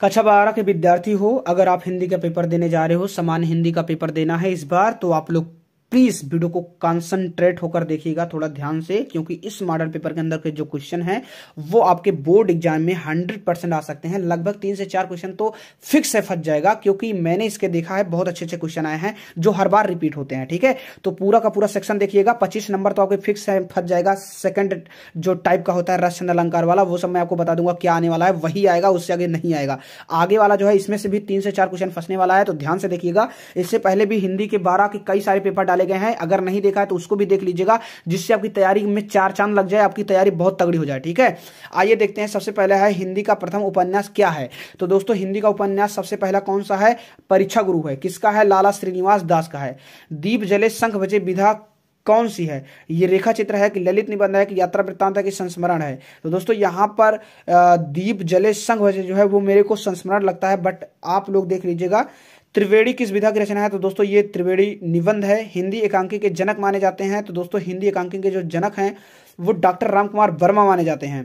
कक्षा बारह के विद्यार्थी हो अगर आप हिंदी का पेपर देने जा रहे हो सामान्य हिंदी का पेपर देना है इस बार तो आप लोग प्लीज वीडियो को कॉन्सेंट्रेट होकर देखिएगा थोड़ा ध्यान से क्योंकि इस मॉडल पेपर के अंदर के जो क्वेश्चन है वो आपके बोर्ड एग्जाम में हंड्रेड परसेंट आ सकते हैं लगभग तीन से चार क्वेश्चन तो फिक्स है फंस जाएगा क्योंकि मैंने इसके देखा है बहुत अच्छे अच्छे क्वेश्चन आए हैं जो हर बार रिपीट होते हैं ठीक है तो पूरा का पूरा सेक्शन देखिएगा पच्चीस नंबर तो आपके फिक्स है फंस जाएगा सेकंड जो टाइप का होता है रसन अलंकार वाला वो सब मैं आपको बता दूंगा क्या आने वाला है वही आएगा उससे आगे नहीं आएगा आगे वाला जो है इसमें से भी तीन से चार क्वेश्चन फंसने वाला है तो ध्यान से देखिएगा इससे पहले भी हिंदी के बारह के कई सारे पेपर डाले गए हैं अगर नहीं देखा है तो उसको भी देख लीजिएगा जिससे आपकी तैयारी में चार चांद लग जाए आपकी तैयारी बहुत तगड़ी हो जाए ठीक है आइए देखते हैं सबसे पहले है हिंदी का प्रथम उपन्यास क्या है तो दोस्तों हिंदी का उपन्यास सबसे पहला कौन सा है परीक्षा गुरु है किसका है लाला श्रीनिवास दास का है दीप जले शंख बजे विधा कौन सी है ये रेखा चित्र है कि ललित निबंध है कि यात्रा वृत्तांत है कि संस्मरण है तो दोस्तों यहाँ पर दीप जले संघ जो है वो मेरे को संस्मरण लगता है बट आप लोग देख लीजिएगा त्रिवेणी किस विधा की रचना है तो दोस्तों ये त्रिवेणी निबंध है हिंदी एकांकी के जनक माने जाते हैं तो दोस्तों हिंदी एकांकी के जो जनक हैं वो डॉक्टर राम कुमार वर्मा माने जाते हैं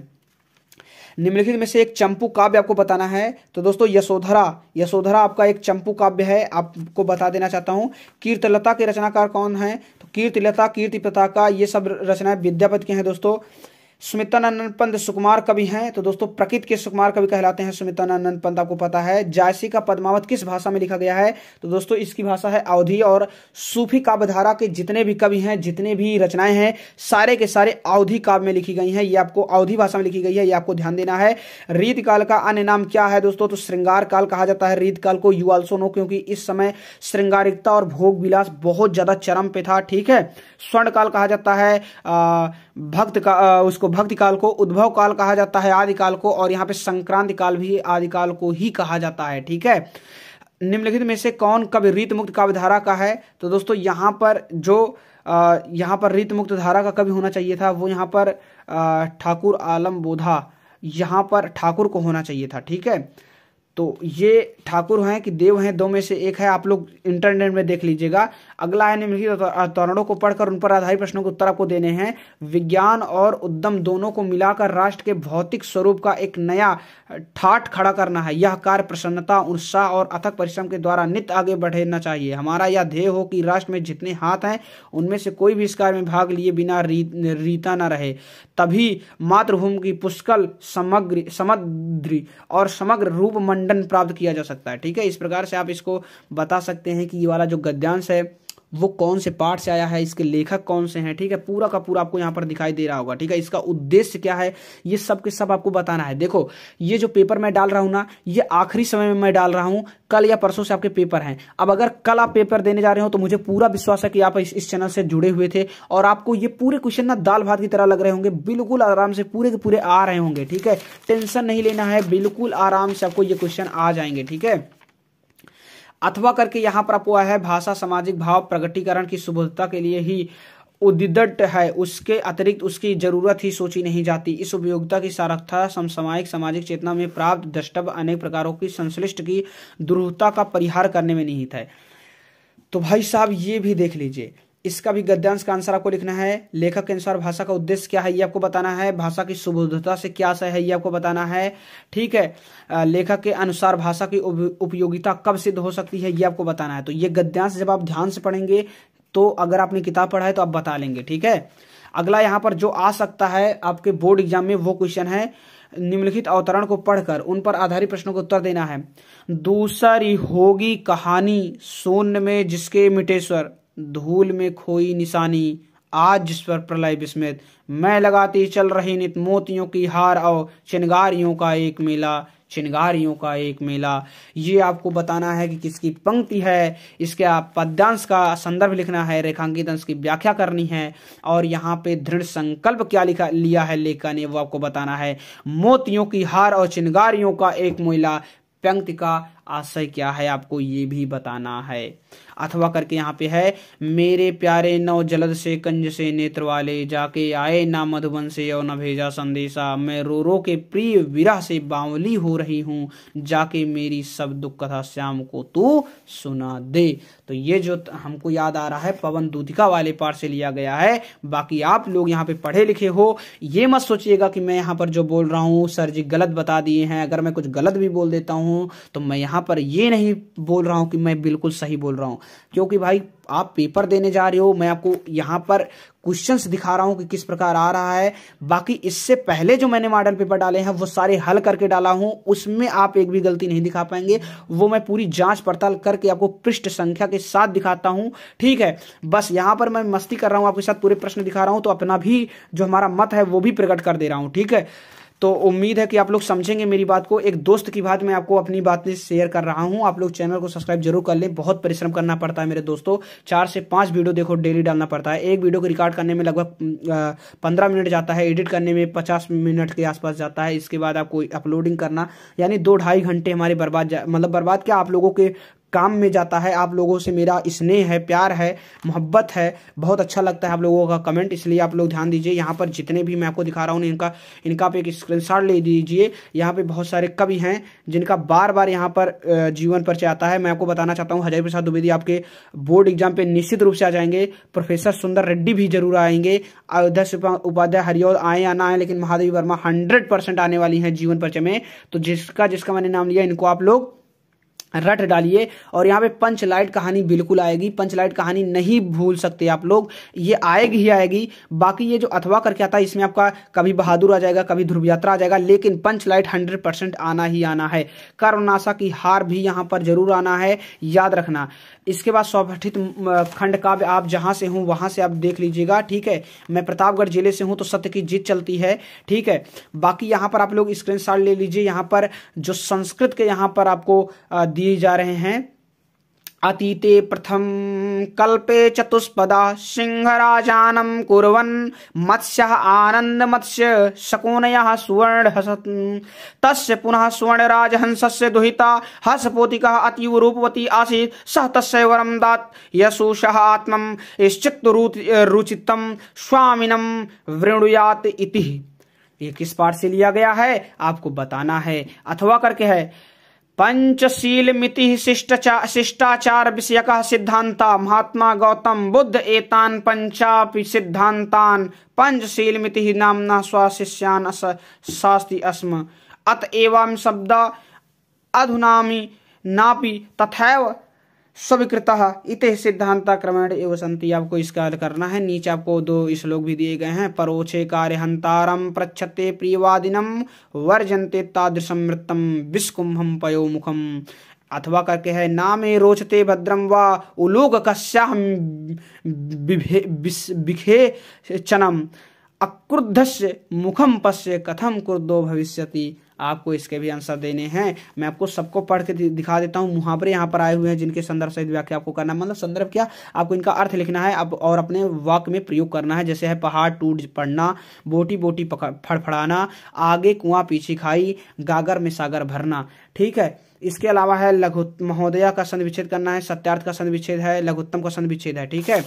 निम्नलिखित में से एक चंपू काव्य आपको बताना है तो दोस्तों यशोधरा यशोधरा आपका एक चंपू काव्य है आपको बता देना चाहता हूँ कीर्तलता के रचनाकार कौन है तो कीर्तिलता कीर्ति पताका ये सब रचनाएं विद्यापति के हैं दोस्तों सुमितानंदन पंत सुकुमार कवि हैं तो दोस्तों प्रकृति के सुकुमार कवि कहलाते हैं सुमितानंदन पंत आपको पता है जायसी का पद्मावत किस भाषा में लिखा गया है तो दोस्तों इसकी भाषा है अवधि और सूफी काव्यधारा के जितने भी कवि हैं जितने भी रचनाएं हैं सारे के सारे अवधि काव्य में लिखी गई हैं ये आपको अवधि भाषा में लिखी गई है ये आपको ध्यान देना है रीत काल का अन्य नाम क्या है दोस्तों तो श्रृंगार काल कहा जाता है रीत काल को यू आल्सो नो क्योंकि इस समय श्रृंगारिकता और भोग विलास बहुत ज्यादा चरम पे था ठीक है स्वर्ण काल कहा जाता है भक्त का उसको भक्ति काल को उद्भव काल कहा जाता है आदिकाल को और यहाँ पे संक्रांति काल भी आदिकाल को ही कहा जाता है ठीक है निम्नलिखित में से कौन कवि रीत मुक्त काव्यधारा का है तो दोस्तों यहाँ पर जो यहाँ पर रीत मुक्त धारा का कवि होना चाहिए था वो यहाँ पर ठाकुर आलम बोधा यहाँ पर ठाकुर को होना चाहिए था ठीक है तो ये ठाकुर हैं कि देव हैं दो में से एक है आप लोग इंटरनेट में देख लीजिएगा अगला है निम्नलिखित तरणों को पढ़कर उन पर आधारित प्रश्नों के उत्तर आपको देने हैं विज्ञान और उद्यम दोनों को मिलाकर राष्ट्र के भौतिक स्वरूप का एक नया ठाट खड़ा करना है यह कार्य प्रसन्नता उत्साह और अथक परिश्रम के द्वारा नित्य आगे बढ़ना चाहिए हमारा यह ध्येय हो कि राष्ट्र में जितने हाथ हैं उनमें से कोई भी इस कार्य में भाग लिए बिना रीता न रहे तभी मातृभूमि की पुष्कल समग्र समद्री और समग्र रूप मंडन प्राप्त किया जा सकता है ठीक है इस प्रकार से आप इसको बता सकते हैं कि ये वाला जो गद्यांश है वो कौन से पार्ट से आया है इसके लेखक कौन से हैं ठीक है पूरा का पूरा आपको यहाँ पर दिखाई दे रहा होगा ठीक है इसका उद्देश्य क्या है ये सब के सब आपको बताना है देखो ये जो पेपर मैं डाल रहा हूँ ना ये आखिरी समय में मैं डाल रहा हूँ कल या परसों से आपके पेपर हैं अब अगर कल आप पेपर देने जा रहे हो तो मुझे पूरा विश्वास है कि आप इस, इस चैनल से जुड़े हुए थे और आपको ये पूरे क्वेश्चन ना दाल भात की तरह लग रहे होंगे बिल्कुल आराम से पूरे के पूरे आ रहे होंगे ठीक है टेंशन नहीं लेना है बिल्कुल आराम से आपको ये क्वेश्चन आ जाएंगे ठीक है अथवा करके यहाँ पर आप हुआ है भाषा सामाजिक भाव प्रगटीकरण की सुबलता के लिए ही उद्दिदट है उसके अतिरिक्त उसकी जरूरत ही सोची नहीं जाती इस उपयोगिता की सारकता समसामायिक सामाजिक चेतना में प्राप्त दृष्टव अनेक प्रकारों की संश्लिष्ट की दुरूहता का परिहार करने में निहित है तो भाई साहब ये भी देख लीजिए इसका भी गद्यांश का आंसर आपको लिखना है लेखक के अनुसार भाषा का उद्देश्य क्या है ये आपको बताना है भाषा की सुबोधता से क्या आशय है ये आपको बताना है ठीक है लेखक के अनुसार भाषा की उपयोगिता कब सिद्ध हो सकती है ये आपको बताना है तो ये गद्यांश जब आप ध्यान से पढ़ेंगे तो अगर आपने किताब पढ़ा है तो आप बता लेंगे ठीक है अगला यहाँ पर जो आ सकता है आपके बोर्ड एग्जाम में वो क्वेश्चन है निम्नलिखित अवतरण को पढ़कर उन पर आधारित प्रश्नों को उत्तर देना है दूसरी होगी कहानी शून्य में जिसके मिटेश्वर धूल में खोई निशानी आज जिस पर प्रलय विस्मित मैं लगाती चल रही नित मोतियों की हार और चिनगारियों का एक मेला चिनगारियों का एक मेला ये आपको बताना है कि किसकी पंक्ति है इसके आप पद्यांश का संदर्भ लिखना है रेखांकित अंश की व्याख्या करनी है और यहाँ पे दृढ़ संकल्प क्या लिखा लिया है लेखा ने वो आपको बताना है मोतियों की हार और चिनगारियों का एक मेला व्यंक्ति का आशय क्या है आपको ये भी बताना है अथवा करके यहाँ पे है मेरे प्यारे नौ जलद से कंज से नेत्र वाले जाके आए ना मधुबन से और न भेजा संदेशा मैं रो रो के प्रिय विरह से बावली हो रही हूँ जाके मेरी सब दुख कथा श्याम को तू तो सुना दे तो ये जो हमको याद आ रहा है पवन दूधिका वाले पार्ट से लिया गया है बाकी आप लोग यहाँ पे पढ़े लिखे हो ये मत सोचिएगा कि मैं यहाँ पर जो बोल रहा हूँ सर जी गलत बता दिए हैं अगर मैं कुछ गलत भी बोल देता हूँ तो मैं यहाँ पर ये नहीं बोल रहा हूँ कि मैं बिल्कुल सही बोल रहा हूँ क्योंकि भाई आप पेपर देने जा रहे हो मैं आपको यहाँ पर क्वेश्चंस दिखा रहा हूं कि किस प्रकार आ रहा है बाकी इससे पहले जो मैंने मॉडल पेपर डाले हैं वो सारे हल करके डाला हूं उसमें आप एक भी गलती नहीं दिखा पाएंगे वो मैं पूरी जांच पड़ताल करके आपको पृष्ठ संख्या के साथ दिखाता हूं ठीक है बस यहां पर मैं मस्ती कर रहा हूं आपके साथ पूरे प्रश्न दिखा रहा हूं तो अपना भी जो हमारा मत है वो भी प्रकट कर दे रहा हूं ठीक है तो उम्मीद है कि आप लोग समझेंगे मेरी बात को एक दोस्त की बात मैं आपको अपनी बातें शेयर कर रहा हूं आप लोग चैनल को सब्सक्राइब जरूर कर लें बहुत परिश्रम करना पड़ता है मेरे दोस्तों चार से पांच वीडियो देखो डेली डालना पड़ता है एक वीडियो को रिकॉर्ड करने में लगभग पंद्रह मिनट जाता है एडिट करने में पचास मिनट के आसपास जाता है इसके बाद आपको अपलोडिंग करना यानी दो ढाई घंटे हमारे बर्बाद मतलब बर्बाद क्या आप लोगों के काम में जाता है आप लोगों से मेरा स्नेह है प्यार है मोहब्बत है बहुत अच्छा लगता है आप लोगों का कमेंट इसलिए आप लोग ध्यान दीजिए यहाँ पर जितने भी मैं आपको दिखा रहा हूँ इनका इनका आप एक स्क्रीनशॉट ले दीजिए यहाँ पे बहुत सारे कवि हैं जिनका बार बार यहाँ पर जीवन परिचय आता है मैं आपको बताना चाहता हूँ हजय प्रसाद द्विवेदी आपके बोर्ड एग्जाम पर निश्चित रूप से आ जाएंगे प्रोफेसर सुंदर रेड्डी भी जरूर आएंगे अध्यक्ष उपाध्याय हरिओल आए या ना आए लेकिन महादेवी वर्मा हंड्रेड आने वाली हैं जीवन परिचय में तो जिसका जिसका मैंने नाम लिया इनको आप लोग रट डालिए और यहाँ पे पंच लाइट कहानी बिल्कुल आएगी पंच लाइट कहानी नहीं भूल सकते आप लोग ये आएगी ही आएगी बाकी ये जो अथवा करके आता है इसमें आपका कभी बहादुर आ जाएगा कभी ध्रुव यात्रा आ जाएगा लेकिन पंच लाइट हंड्रेड परसेंट आना ही आना है कर्मनाशा की हार भी यहाँ पर जरूर आना है याद रखना इसके बाद स्वपठित खंड काव्य आप जहां से हूँ वहां से आप देख लीजिएगा ठीक है मैं प्रतापगढ़ जिले से हूं तो सत्य की जीत चलती है ठीक है बाकी यहाँ पर आप लोग स्क्रीन ले लीजिए यहाँ पर जो संस्कृत के यहाँ पर आपको दिए जा रहे हैं अतीते प्रथम कल्पे चतुष्पदा मत्स्य आनंद मत्स्य शकुन सुवर्ण सुवर्णहसत् तस् पुनः से दुहिता पोति अतीव रूपवती आसी सह तस्वरम वरं दात् आत्म आत्मं रुचित स्वामिनं वृणुयात इति ये किस पाठ से लिया गया है आपको बताना है अथवा करके है पंचशील पञ्चशीलमिति शिष्टाचार विषयक सिद्धांता महात्मा गौतम बुद्ध एतान् पञ्चापि पंचशील पञ्चशीलमिति नाम्ना स्वशिष्यान् अस शास्ति अस्म अत एवं शब्द अधुनामी नापि तथैव स्वीकृत इत सिद्धांता क्रमेण एवं संति आपको इसका करना है नीचे आपको दो श्लोक भी दिए गए हैं कार्य हंतारम प्रच्छते प्रियवादिनम वर्जन्ते तादृशम मृतम विस्कुंभम पयोमुखम अथवा करके है नामे रोचते भद्रम व उलोक कश्याम बिखे चनम अक्रुद्धस्य मुखम पश्य कथम क्रुद्धो भविष्यति आपको इसके भी आंसर देने हैं मैं आपको सबको पढ़ के दिखा देता हूँ मुहावरे यहाँ पर आए हुए हैं जिनके संदर्भ सहित व्याख्या आपको करना मतलब संदर्भ क्या आपको इनका अर्थ लिखना है अब और अपने वाक में प्रयोग करना है जैसे है पहाड़ टूट पड़ना बोटी बोटी फड़फड़ाना आगे कुआं पीछे खाई गागर में सागर भरना ठीक है इसके अलावा है लघु महोदया का संध विच्छेद करना है सत्यार्थ का संध विच्छेद है लघुत्तम का संध विच्छेद है ठीक है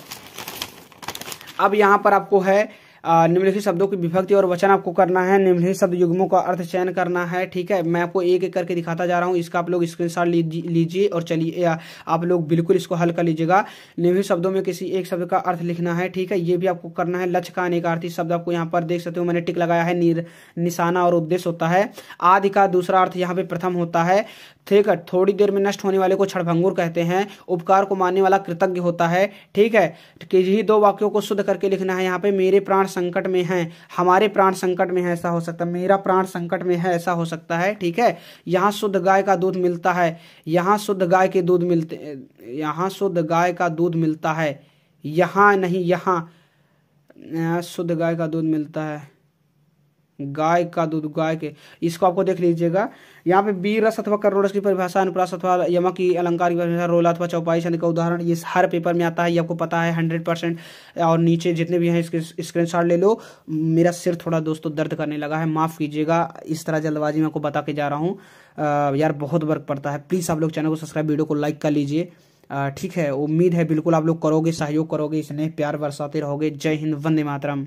अब यहाँ पर आपको है निम्नलिखित शब्दों की विभक्ति और वचन आपको करना है निम्नलिखित शब्द युग्मों का अर्थ चयन करना है ठीक है मैं आपको एक एक करके दिखाता जा रहा हूँ इसका आप लोग स्क्रीन शॉट लीजिए और चलिए आप लोग बिल्कुल इसको हल कर लीजिएगा निम्नलिखित शब्दों में किसी एक शब्द का अर्थ लिखना है ठीक है ये भी आपको करना है लक्ष्य का अनेकार्थी शब्द आपको यहाँ पर देख सकते हो मैंने टिक लगाया है निशाना और उद्देश्य होता है आदि का दूसरा अर्थ यहाँ पे प्रथम होता है ठीक है थोड़ी देर में नष्ट होने वाले को क्षणभंगुर कहते हैं उपकार को मानने वाला कृतज्ञ होता है ठीक है यही दो वाक्यों को शुद्ध करके लिखना है यहाँ पे मेरे प्राण संकट में है हमारे प्राण संकट में है ऐसा हो सकता है मेरा प्राण संकट में है ऐसा हो सकता है ठीक है यहाँ शुद्ध गाय का दूध मिलता है यहाँ शुद्ध गाय के दूध मिलते यहाँ शुद्ध गाय का दूध मिलता है यहाँ नहीं यहाँ शुद्ध गाय का दूध मिलता है गाय का दूध गाय के इसको आपको देख लीजिएगा यहाँ पे बी रस अथवा करोड़ की परिभाषा अनुप्रास अथवा यमक की अलंकार की परिभाषा रोला अथवा चौपाई छंद का उदाहरण ये हर पेपर में आता है ये आपको पता है हंड्रेड परसेंट और नीचे जितने भी हैं इसके स्क्रीनशॉट ले लो मेरा सिर थोड़ा दोस्तों दर्द करने लगा है माफ़ कीजिएगा इस तरह जल्दबाजी में आपको बता के जा रहा हूँ यार बहुत वर्क पड़ता है प्लीज़ आप लोग चैनल को सब्सक्राइब वीडियो को लाइक कर लीजिए ठीक है उम्मीद है बिल्कुल आप लोग करोगे सहयोग करोगे स्नेह प्यार बरसाते रहोगे जय हिंद वंदे मातरम